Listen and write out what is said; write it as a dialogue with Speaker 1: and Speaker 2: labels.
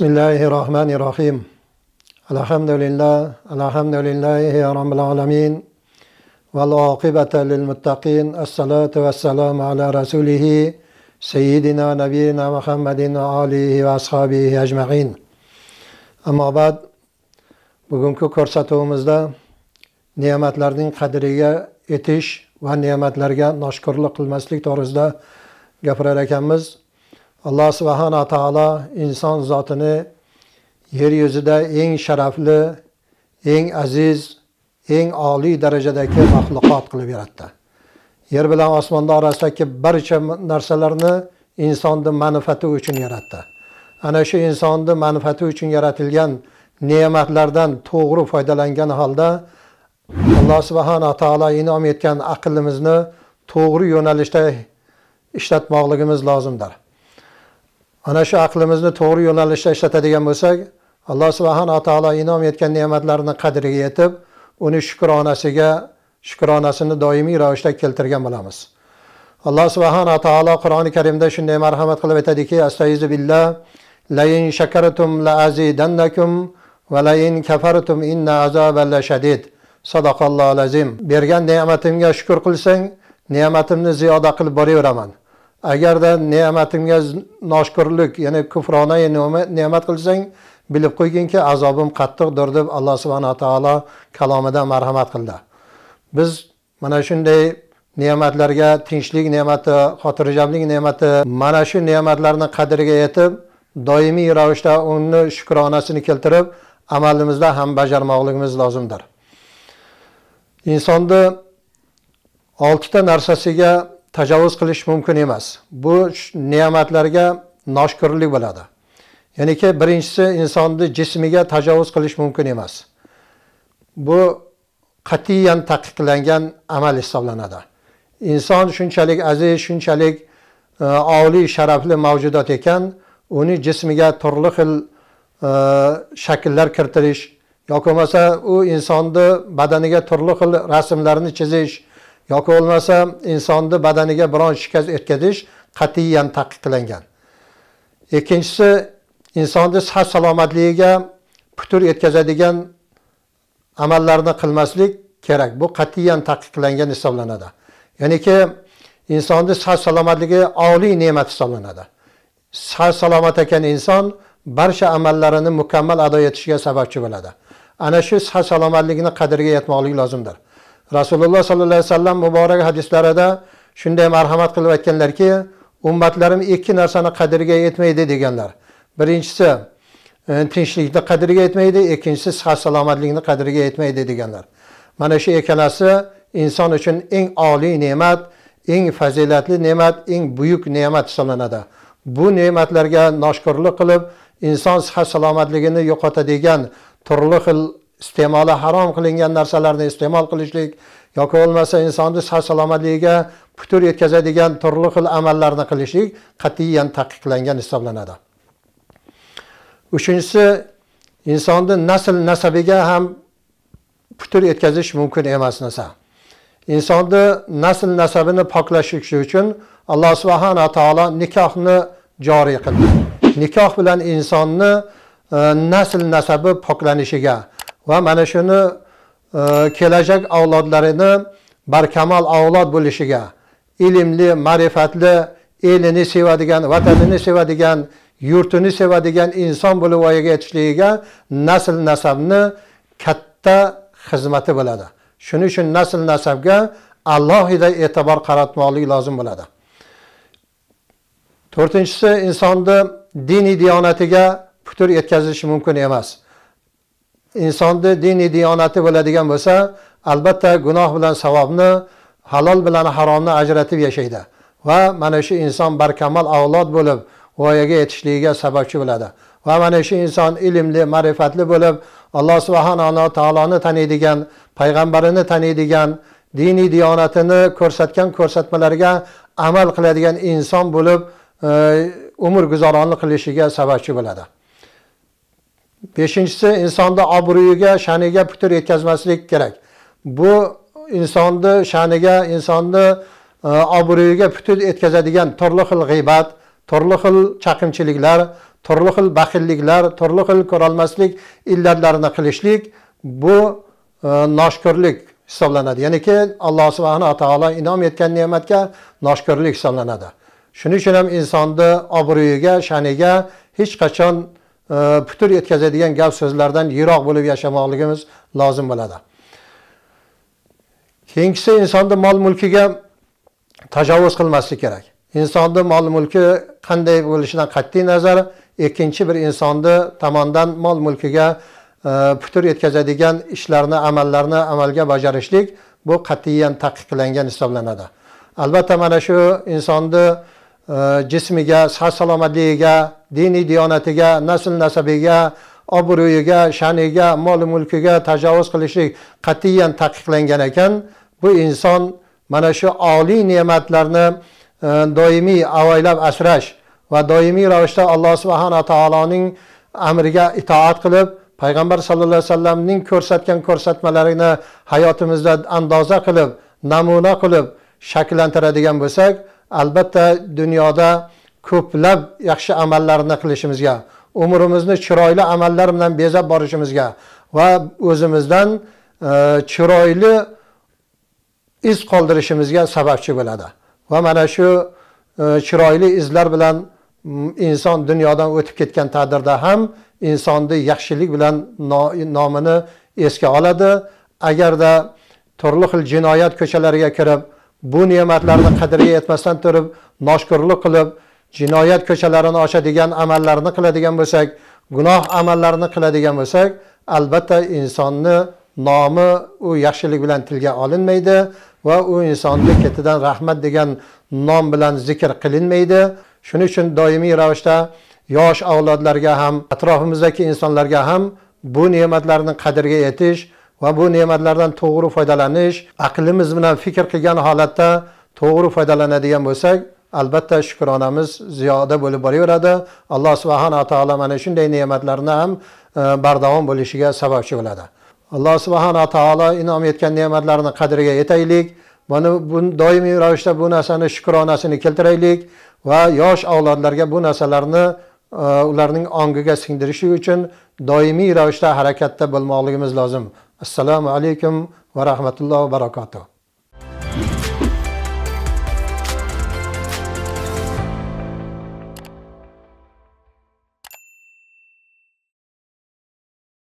Speaker 1: Bismillahirrahmanirrahim. alhamdulillah alhamdulillahi robbil alamin. Vel akibete lil muttaqin. Esselatu vesselamu ala rasulih sayyidina nabiyina muhammadin va alihi va ashabihi ajmain ammo ba'd. Bugungi ko'rsatuvimizda ne'matlarning qadriga yetish va ne'matlarga noshukrlik qilmaslik to'g'risida gapirar ekanmiz. alloh Subhanahu taala inson zotini yer yuzida eng sharafli eng aziz eng oliy darajadagi maxluqot qilib yaratdi yer bilan osmonni orasidagi barcha narsalarni insonning manfaati uchun yaratdi ana shu insonning manfaati uchun yaratilgan ne'matlardan to'g'ri foydalangan holda alloh Subhanahu taala inom etgan aqlimizni to'g'ri yo'nalishda ishlatmoqligimiz lozimdir ana shu aqlimizni to'g'ri yo'nalishda ishlatadigan bo'lsak alloh subhanaa taolo inom etgan ne'matlarni qadriga yetib uni shukronasiga shukronasini doimiy ravishda keltirgan bo'lamiz alloh subhanaa taolo qur'oni karimda shunday marhamat qilib aytadiki astaizu billah lain shakartum la azidannakum va lain kafartum inna azaballa shadid sadaqallohu azim bergan ne'matimga shukur qilsang ne'matimni ziyoda qilib boraveraman agarda ne'matimga noshukurlik ya'ni kufrona ne'mat qilsang bilib qo'yginki azobim qattiqdir deb alloh subhanaa taolo kalomida marhamat qildi biz mana shunday ne'matlarga tinchlik ne'mati xotirjamlik ne'mati mana shu ne'matlarni qadriga yetib doimiy ravishda uni shukronasini keltirib amalimizda ham bajarmoqligimiz lozimdir insonni oltita narsasiga tajovuz qilish mumkin emas bu ne'matlarga noshukurlik bo'ladi ya'niki birinchisi insonni jismiga tajovuz qilish mumkin emas bu qatiyan taqiqlangan amal hisoblanadi inson shunchalik aziz shunchalik e, oliy sharafli mavjudot ekan uni jismiga turli xil e, shakllar kiritish yoki bo'lmasa u insonni badaniga turli xil rasmlarni chizish yoki bo'lmasa insonni badaniga biron shikast yetkazish qat'iyan taqiqlangan ikkinchisi insonni sihat salomatligiga putur yetkazadigan amallarni qilmaslik kerak bu qat'iyan taqiqlangan hisoblanadi ya'niki insonni sihat salomatligi oliy ne'mat hisoblanadi sihat salomat ekan inson barcha amallarini mukammal ado etishiga sababchi bo'ladi ana shu sihat salomatlikni qadriga yetmoqlik lozimdir rasululloh sollallohu alayhi vasallam muborak hadislarida shunday marhamat qilib aytganlarki ummatlarim ikki narsani qadriga yetmaydi deganlar birinchisi e, tinchlikni qadriga yetmaydi ikkinchisi sihat salomatlikni qadriga yetmaydi deganlar mana shu ikkalasi inson uchun eng oliy ne'mat eng fazilatli ne'mat eng buyuk ne'mat hisoblanadi bu ne'matlarga noshukurlik qilib inson sihat salomatligini yo'qotadigan turli xil iste'moli harom qilingan narsalarni iste'mol qilishlik yoki bo'lmasa insonni sog' salomatligiga putur yetkazadigan turli xil amallarni qilishlik qat'iyan taqiqlangan hisoblanadi uchinchisi insonni nasl nasabiga ham putur yetkazish mumkin emas narsa insonni nasl nasabini poklash uchun alloh subhanaa taolo nikohni joriy qildi nikoh bilan insonni e, nasl nasabi poklanishiga va mana shuni e, kelajak avlodlarini barkamal avlod bo'lishiga ilmli ma'rifatli elini sevadigan vatanini sevadigan yurtini sevadigan inson bo'lib voyaga yetishligiga nasl nasabni katta xizmati bo'ladi shuning uchun nasl nasabga alohida e'tibor qaratmoqlik lozim bo'ladi to'rtinchisi insonni diniy diyonatiga putur yetkazish mumkin emas insonni dini diyonati bo'ladigan bo'lsa albatta gunoh bilan savobni halol bilan haromni ajratib yashaydi va mana shu inson barkamol avlod bo'lib voyaga yetishligiga sababchi bo'ladi va mana shu inson ilmli ma'rifatli bo'lib alloh subhanaa taoloni taniydigan payg'ambarini taniydigan diniy diyonatini ko'rsatgan ko'rsatmalarga amal qiladigan inson bo'lib e, umr guzaronlik qilishiga sababchi bo'ladi beshinchisi insonni obro'yiga sha'niga putur yetkazmaslik kerak bu insonni sha'niga insonni e, obro'yiga putur yetkazadigan turli xil g'iybat turli xil chaqimchiliklar turli xil baxilliklar turli xil ko'rolmaslik illatlarini qilishlik bu e, noshukurlik hisoblanadi ya'niki alloh subhanaa taolo inom etgan ne'matga noshukurlik hisoblanadi shuning uchun ham insonni obro'yiga sha'niga hech qachon putur yetkazadigan gap so'zlardan yiroq bo'lib yashamoqligimiz lozim bo'ladi keyingisi insonni mol mulkiga tajovuz qilmaslik kerak insonni mol mulki qanday bo'lishidan qat'iy nazar ikkinchi bir insonni tomonidan mol mulkiga e, putur yetkazadigan ishlarni amallarni amalga bajarishlik bu qat'iyan taqiqlangan hisoblanadi albatta mana shu insonni e, jismiga sog' salomatligiga diniy diyonatiga nasl nasabiga obro'yiga sha'niga mol mulkiga tajovuz qilishlik qat'iyan taqiqlangan ekan bu inson mana shu oliy ne'matlarni e, doimiy avaylab asrash va doimiy ravishda alloh subhana taoloning amriga itoat qilib payg'ambar sallallohu alayhi vasallamning ko'rsatgan ko'rsatmalarini hayotimizda andoza qilib namuna qilib shakllantiradigan bo'lsak albatta dunyoda ko'plab yaxshi amallarni qilishimizga umrimizni chiroyli amallar bilan bezab borishimizga va o'zimizdan e, chiroyli iz qoldirishimizga sababchi bo'ladi va mana shu e, chiroyli izlar bilan inson dunyodan o'tib ketgan taqdirda ham insonni yaxshilik bilan nomini esga oladi agarda turli xil jinoyat ko'chalariga kirib bu ne'matlarni qadriga yetmasdan turib noshukurlik qilib jinoyat ko'chalarini ochadigan amallarni qiladigan bo'lsak gunoh amallarni qiladigan bo'lsak albatta insonni nomi u yaxshilik bilan tilga olinmaydi va u insonni ketidan rahmat degan nom bilan zikr qilinmaydi shuning uchun doimiy ravishda yosh avlodlarga ham atrofimizdagi insonlarga ham bu ne'matlarni qadriga yetish va bu ne'matlardan to'g'ri foydalanish aqlimiz bilan fikr qilgan holatda to'g'ri foydalanadigan bo'lsak albatta shukronamiz ziyoda bo'lib boraveradi alloh subhanaa taolo mana shunday ne'matlarni ham e, bardavom bo'lishiga sababchi bo'ladi alloh subhanaa taolo inom etgan ne'matlarni qadriga yetaylik mana bu doimiy ravishda bu narsani shukronasini keltiraylik va yosh avlodlarga bu narsalarni e, ularning ongiga singdirishi uchun doimiy ravishda harakatda bo'lmoqligimiz lozim assalomu alaykum va rahmatullohi va barakatuh